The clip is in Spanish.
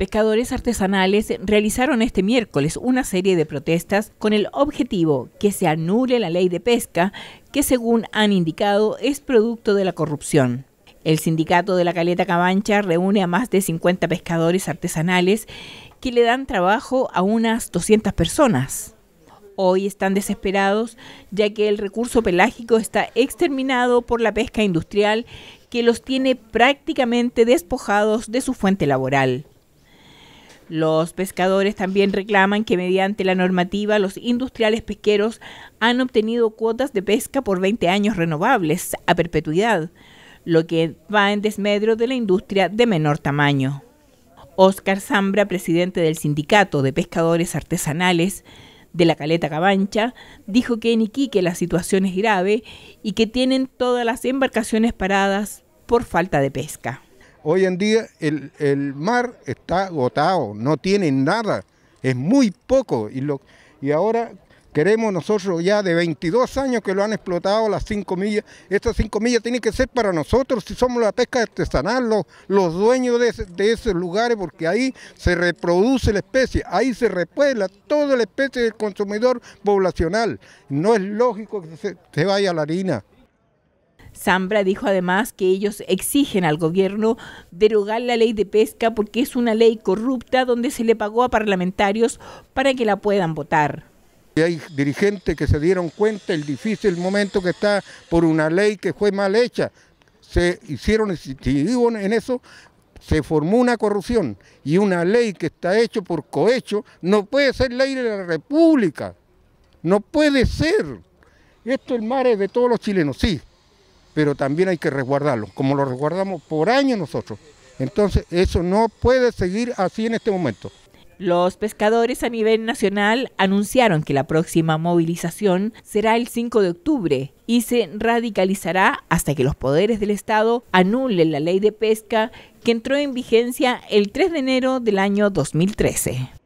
pescadores artesanales realizaron este miércoles una serie de protestas con el objetivo que se anule la ley de pesca que según han indicado es producto de la corrupción. El sindicato de la Caleta Cabancha reúne a más de 50 pescadores artesanales que le dan trabajo a unas 200 personas. Hoy están desesperados ya que el recurso pelágico está exterminado por la pesca industrial que los tiene prácticamente despojados de su fuente laboral. Los pescadores también reclaman que mediante la normativa los industriales pesqueros han obtenido cuotas de pesca por 20 años renovables a perpetuidad, lo que va en desmedro de la industria de menor tamaño. Óscar Zambra, presidente del Sindicato de Pescadores Artesanales de la Caleta Cabancha, dijo que en Iquique la situación es grave y que tienen todas las embarcaciones paradas por falta de pesca. Hoy en día el, mar está agotado, no tiene nada, es muy poco. Y, lo, y ahora queremos nosotros ya de 22 años que lo han explotado las 5 millas. Estas 5 millas tienen que ser para nosotros, si somos la pesca artesanal, los, los dueños de, esos lugares, porque ahí se reproduce la especie, ahí se repuebla toda la especie del consumidor poblacional. No es lógico que se, se vaya a la harina. Zambra dijo además que ellos exigen al gobierno derogar la ley de pesca porque es una ley corrupta donde se le pagó a parlamentarios para que la puedan votar. Hay dirigentes que se dieron cuenta el difícil momento que está por una ley que fue mal hecha. Se hicieron en eso, se formó una corrupción y una ley que está hecha por cohecho no puede ser ley de la República. No puede ser. Esto el mar de todos los chilenos, sí, pero también hay que resguardarlo, como lo resguardamos por años nosotros. Entonces, eso no puede seguir así en este momento. Los pescadores a nivel nacional anunciaron que la próxima movilización será el 5 de octubre y se radicalizará hasta que los poderes del Estado anulen la ley de pesca que entró en vigencia el 3 de enero del año 2013.